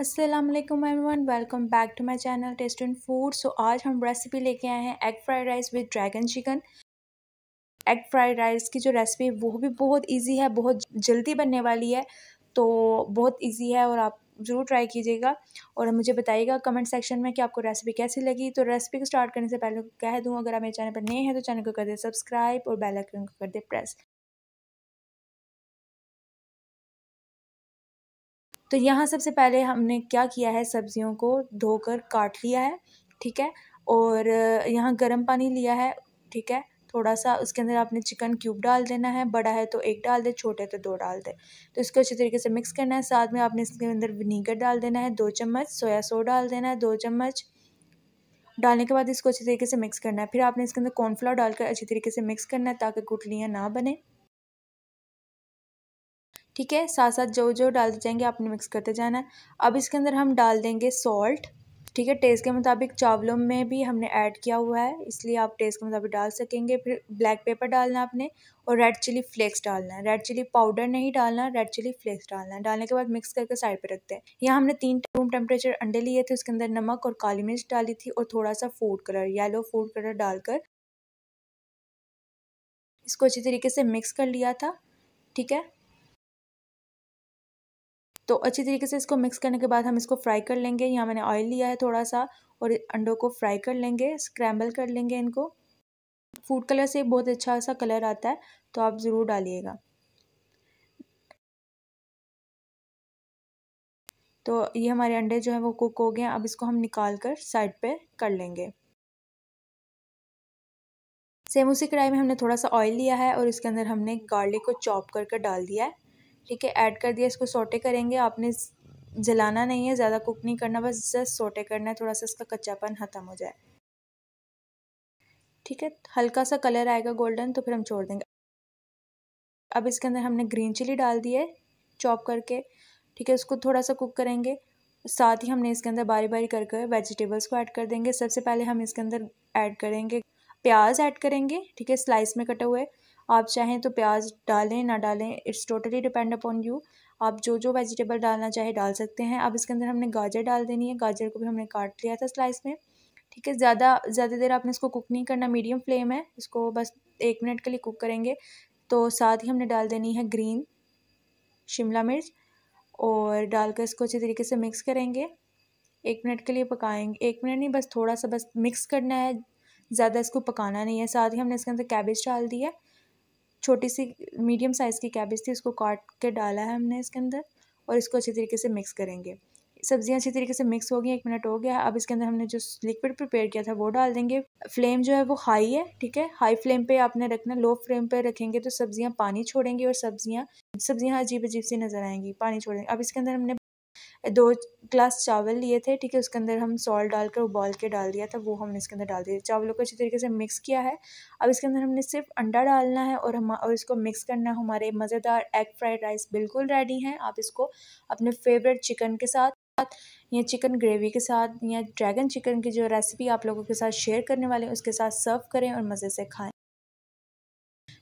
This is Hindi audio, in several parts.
Aslam everyone welcome back to my channel taste and food so आज हम रेसिपी लेके आए हैं egg fried rice with dragon chicken egg fried rice की जो रेसिपी है वो भी बहुत इजी है बहुत जल्दी बनने वाली है तो बहुत इजी है और आप ज़रूर ट्राई कीजिएगा और मुझे बताइएगा कमेंट सेक्शन में कि आपको रेसिपी कैसी लगी तो रेसिपी को स्टार्ट करने से पहले कह दूँ अगर आप मेरे चैनल पर नए हैं तो चैनल को कर दे सब्सक्राइब और बेलाइकन को कर दे प्रेस तो यहाँ सबसे पहले हमने क्या किया है सब्ज़ियों को धोकर काट लिया है ठीक है और यहाँ गर्म पानी लिया है ठीक है थोड़ा सा उसके अंदर आपने चिकन क्यूब डाल देना है बड़ा है तो एक डाल दे छोटे तो दो डाल दे तो इसको अच्छे तरीके से मिक्स करना है साथ में आपने इसके अंदर विनीगर डाल देना है दो चम्मच सोया सो डाल देना है दो चम्मच डालने के बाद इसको अच्छे तरीके से मिक्स करना है फिर आपने इसके अंदर कॉर्नफ्लावर डालकर अच्छे तरीके से मिक्स करना है ताकि गुटलियाँ ना बने ठीक है साथ साथ जो जो डालते जाएंगे आपने मिक्स करते जाना है अब इसके अंदर हम डाल देंगे सॉल्ट ठीक है टेस्ट के मुताबिक चावलों में भी हमने ऐड किया हुआ है इसलिए आप टेस्ट के मुताबिक डाल सकेंगे फिर ब्लैक पेपर डालना आपने और रेड चिली फ्लेक्स डालना है रेड चिली पाउडर नहीं डालना रेड चिली फ्लेक्स डालना है डालने के बाद मिक्स करके साइड पे रखते हैं यहाँ हमने तीन रूम टेम्परेचर अंडे लिए थे उसके अंदर नमक और काली मिर्च डाली थी और थोड़ा सा food colour yellow food colour डालकर इसको अच्छी तरीके से मिक्स कर लिया था ठीक है तो अच्छी तरीके से इसको मिक्स करने के बाद हम इसको फ्राई कर लेंगे यहाँ मैंने ऑयल लिया है थोड़ा सा और अंडों को फ्राई कर लेंगे स्क्रैम्बल कर लेंगे इनको फूड कलर से बहुत अच्छा सा कलर आता है तो आप ज़रूर डालिएगा तो ये हमारे अंडे जो हैं वो कुक हो गए हैं अब इसको हम निकाल कर साइड पे कर लेंगे सेम उसी कढ़ाई में हमने थोड़ा सा ऑयल लिया है और इसके अंदर हमने गार्लिक को चॉप करके डाल दिया है ठीक है ऐड कर दिया इसको सोटे करेंगे आपने जलाना नहीं है ज़्यादा कुक नहीं करना बस जस्ट सोटे करना है थोड़ा सा इसका कच्चापन ख़त्म हो जाए ठीक है हल्का सा कलर आएगा गोल्डन तो फिर हम छोड़ देंगे अब इसके अंदर हमने ग्रीन चिली डाल दी है चॉप करके ठीक है उसको थोड़ा सा कुक करेंगे साथ ही हमने इसके अंदर बारी बारी करके कर वेजिटेबल्स को ऐड कर देंगे सबसे पहले हम इसके अंदर ऐड करेंगे प्याज ऐड करेंगे ठीक है स्लाइस में कटे हुए आप चाहें तो प्याज डालें ना डालें it's totally depend upon you आप जो जो वेजिटेबल डालना चाहे डाल सकते हैं अब इसके अंदर हमने गाजर डाल देनी है गाजर को भी हमने काट लिया था स्लाइस में ठीक है ज़्यादा ज़्यादा देर आपने इसको कुक नहीं करना मीडियम फ्लेम है इसको बस एक मिनट के लिए कुक करेंगे तो साथ ही हमने डाल देनी है ग्रीन शिमला मिर्च और डालकर इसको अच्छे तरीके से मिक्स करेंगे एक मिनट के लिए पकाएंगे एक मिनट नहीं बस थोड़ा सा बस मिक्स करना है ज़्यादा इसको पकाना नहीं है साथ ही हमने इसके अंदर कैबेज डाल दी है छोटी सी मीडियम साइज़ की कैबेज थी उसको काट के डाला है हमने इसके अंदर और इसको अच्छी तरीके से मिक्स करेंगे सब्जियां अच्छी तरीके से मिक्स हो गई एक मिनट हो गया अब इसके अंदर हमने जो लिक्विड प्रिपेयर किया था वो डाल देंगे फ्लेम जो है वो हाई है ठीक है हाई फ्लेम पे आपने रखना लो फ्लेम पे रखेंगे तो सब्जियां पानी छोड़ेंगी और सब्जियां सब्जियां अजीब अजीब सी नज़र आएंगी पानी छोड़ेंगे अब इसके अंदर हमने दो ग्लास चावल लिए थे ठीक है उसके अंदर हम सॉल्ट डालकर उबाल के डाल दिया था वो हमने इसके अंदर डाल दिया चावलों को अच्छी तरीके से मिक्स किया है अब इसके अंदर हमने सिर्फ अंडा डालना है और हम और इसको मिक्स करना है हमारे मज़ेदार एग फ्राइड राइस बिल्कुल रेडी हैं आप इसको अपने फेवरेट चिकन के साथ या चिकन ग्रेवी के साथ या ड्रैगन चिकन की जो रेसिपी आप लोगों के साथ शेयर करने वाले हैं उसके साथ सर्व करें और मज़े से खाएँ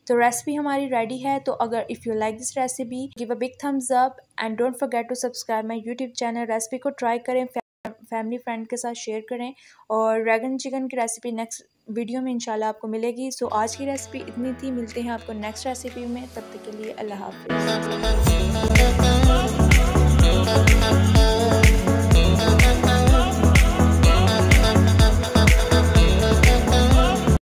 तो रेसिपी हमारी रेडी है तो अगर if you like this recipe give a big thumbs up and don't forget to subscribe my YouTube channel recipe को ट्राई करें फैमिली फ्रेंड के साथ शेयर करें और ड्रैगन चिकन की रेसिपी नेक्स्ट वीडियो में इंशाल्लाह आपको मिलेगी सो आज की रेसिपी इतनी थी मिलते हैं आपको नेक्स्ट रेसिपी में तब तक के लिए अल्लाह हाफिज़